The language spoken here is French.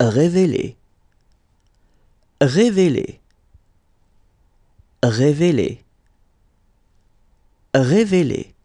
révéler, révéler, révéler, révéler.